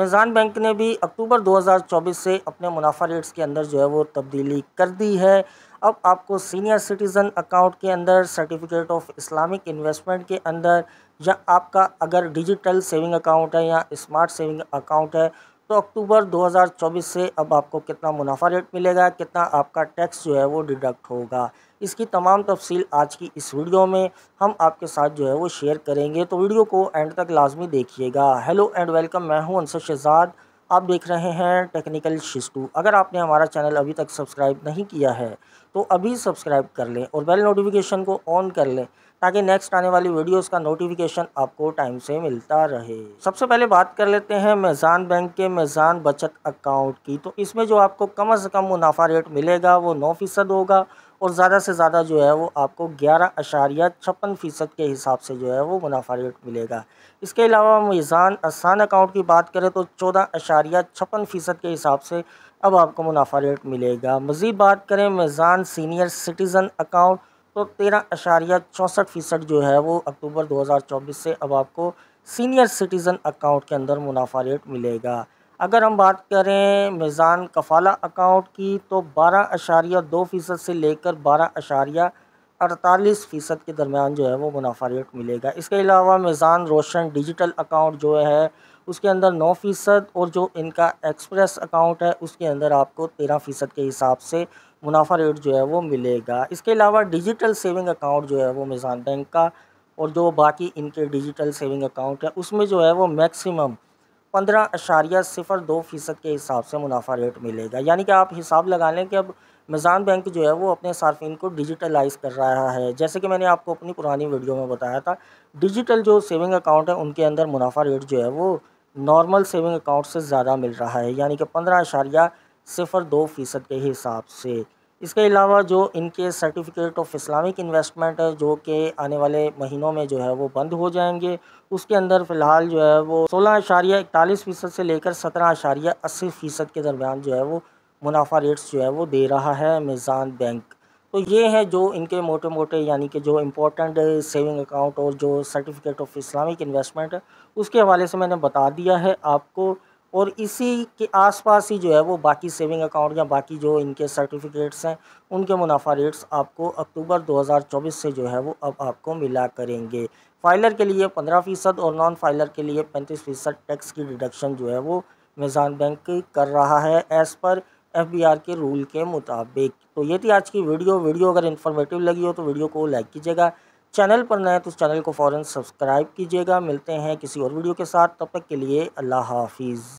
मिज़ान bank ने भी अक्टूबर 2024 से अपने मुनाफा रेट्स के अंदर जो है वो तब्दीली कर दी है अब आपको सीनियर सिटीज़न अकाउंट के अंदर सर्टिफिकेट ऑफ इस्लामिक इन्वेस्टमेंट के अंदर या आपका अगर डिजिटल सेविंग अकाउंट है या स्मार्ट सेविंग अकाउंट है तो अक्टूबर 2024 से अब आपको कितना मुनाफा रेट मिलेगा कितना आपका टैक्स जो है वो डिडक्ट होगा इसकी तमाम तफसील आज की इस वीडियो में हम आपके साथ जो है वो शेयर करेंगे तो वीडियो को एंड तक लाजमी देखिएगा हेलो एंड वेलकम मैं हूं अनसर शहजाद आप देख रहे हैं टेक्निकल शिस्टू अगर आपने हमारा चैनल अभी तक सब्सक्राइब नहीं किया है तो अभी सब्सक्राइब कर लें और बेल नोटिफिकेशन को ऑन कर लें ताकि नेक्स्ट आने वाली वीडियोस का नोटिफिकेशन आपको टाइम से मिलता रहे सबसे पहले बात कर लेते हैं मैज़ान बैंक के मैजान बचत अकाउंट की तो इसमें जो आपको कम से कम मुनाफा रेट मिलेगा वो नौ फ़ीसद होगा और ज़्यादा से ज़्यादा जो है वो आपको ग्यारह अशारिया छप्पन फ़ीसद के हिसाब से जो है वो मुनाफा रेट मिलेगा इसके अलावा मैज़ान आसान अकाउंट की बात करें तो चौदह अशारिया छप्पन फ़ीसद के हिसाब से अब आपको मुनाफा रेट मिलेगा मज़ीद बात करें मैज़ान किसान सीनियर सिटीज़न अकाउंट तो तेरह अशारिया चौंसठ फ़ीसद जो है वो अक्टूबर 2024 से अब आपको सीनियर सिटीज़न अकाउंट के अंदर मुनाफा रेट मिलेगा अगर हम बात करें मिज़ान कफाला अकाउंट की तो बारह अशारिया दो फ़ीसद से लेकर बारह अशारिया अड़तालीस फ़ीसद के दरमियान जो है वो मुनाफा रेट मिलेगा इसके अलावा मिज़ान रोशन डिजिटल अकाउंट जो है उसके अंदर नौ फ़ीसद और जो इनका एक्सप्रेस अकाउंट है उसके अंदर आपको तेरह फ़ीसद के हिसाब से मुनाफा रेट जो है वो मिलेगा इसके अलावा डिजिटल सेविंग अकाउंट जो है वो मिज़ान बैंक का और जो बाकी इनके डिजिटल सेविंग अकाउंट है उसमें जो है वो मैक्सिमम पंद्रह अशारिया सिफर दो फ़ीसद के हिसाब से मुनाफा रेट मिलेगा यानी कि आप हिसाब लगा लें कि अब मिज़ान बैंक जो है वो अपने सार्फिन को डिजिटलाइज कर रहा है जैसे कि मैंने आपको अपनी पुरानी वीडियो में बताया था डिजिटल जो सेविंग अकाउंट है उनके अंदर मुनाफा रेट जो है वो नॉर्मल सेविंग अकाउंट से ज़्यादा मिल रहा है यानी कि पंद्रह अशारिया सिफर दो फ़ीसद के हिसाब से इसके अलावा जो इनके सर्टिफिकेट ऑफ इस्लामिक इन्वेस्टमेंट है जो कि आने वाले महीनों में जो है वो बंद हो जाएंगे उसके अंदर फ़िलहाल जो है वो सोलह अशारिया इकतालीस फ़ीसद से लेकर सत्रह अशारिया अस्सी फ़ीसद के दरमियान जो है वो मुनाफा रेट्स जो है वो दे रहा है मिज़ान बैंक तो ये है जो इनके मोटे मोटे यानी कि जो इम्पोर्टेंट सेविंग अकाउंट और जो सर्टिफिकेट ऑफ इस्लामिक इन्वेस्टमेंट है उसके हवाले से मैंने बता दिया है आपको और इसी के आसपास ही जो है वो बाकी सेविंग अकाउंट या बाकी जो इनके सर्टिफिकेट्स हैं उनके मुनाफा रेट्स आपको अक्टूबर 2024 से जो है वो अब आपको मिला करेंगे फाइलर के लिए पंद्रह फ़ीसद और नॉन फाइलर के लिए पैंतीस फ़ीसद टैक्स की डिडक्शन जो है वो मेज़ान बैंक कर रहा है एज़ पर एफ के रूल के मुताबिक तो ये थी आज की वीडियो वीडियो अगर इन्फॉर्मेटिव लगी हो तो वीडियो को लाइक कीजिएगा चैनल पर नए तो उस चैनल को फ़ौर सब्सक्राइब कीजिएगा मिलते हैं किसी और वीडियो के साथ तब तक के लिए अल्लाह हाफिज़